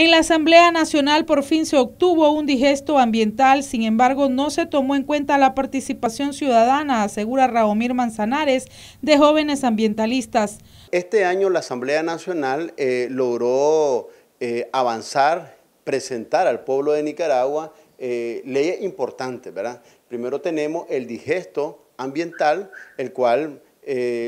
En la Asamblea Nacional por fin se obtuvo un digesto ambiental, sin embargo no se tomó en cuenta la participación ciudadana, asegura Raomir Manzanares, de jóvenes ambientalistas. Este año la Asamblea Nacional eh, logró eh, avanzar, presentar al pueblo de Nicaragua eh, leyes importantes, ¿verdad? Primero tenemos el digesto ambiental, el cual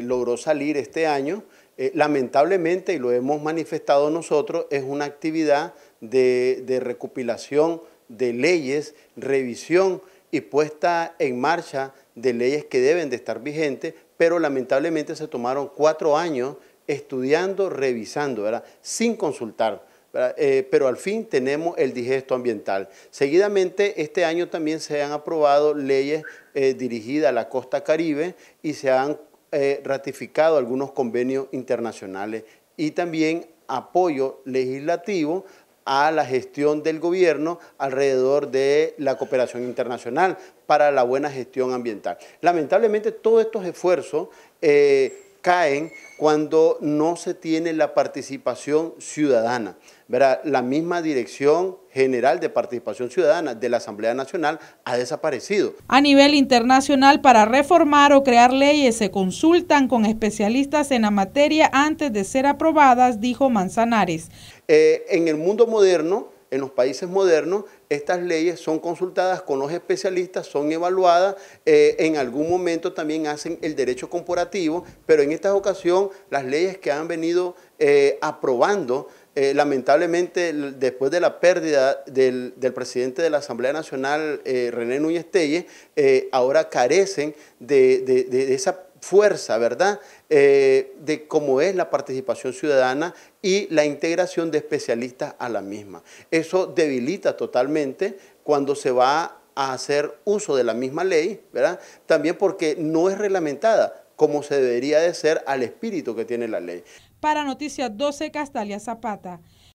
logró salir este año, eh, lamentablemente, y lo hemos manifestado nosotros, es una actividad de, recopilación de leyes, revisión y puesta en marcha de leyes que deben de estar vigentes, pero lamentablemente se tomaron cuatro años estudiando, revisando, sin consultar. Eh, pero al fin tenemos el digesto ambiental. Seguidamente, este año también se han aprobado leyes eh, dirigidas a la costa caribe y se han eh, ratificado algunos convenios internacionales y también apoyo legislativo a la gestión del gobierno alrededor de la cooperación internacional para la buena gestión ambiental. Lamentablemente todos estos esfuerzos eh, caen cuando no se tiene la participación ciudadana. La misma Dirección General de Participación Ciudadana de la Asamblea Nacional ha desaparecido. A nivel internacional, para reformar o crear leyes se consultan con especialistas en la materia antes de ser aprobadas, dijo Manzanares. Eh, en el mundo moderno, en los países modernos estas leyes son consultadas con los especialistas, son evaluadas, eh, en algún momento también hacen el derecho corporativo, pero en esta ocasión las leyes que han venido eh, aprobando, eh, lamentablemente después de la pérdida del, presidente de la Asamblea Nacional, René Núñez Telle, ahora carecen de, de esa fuerza, ¿verdad?, eh, de cómo es la participación ciudadana y la integración de especialistas a la misma. Eso debilita totalmente cuando se va a hacer uso de la misma ley, ¿verdad? También porque no es reglamentada como se debería de ser al espíritu que tiene la ley. Para Noticias 12, Castalia Zapata.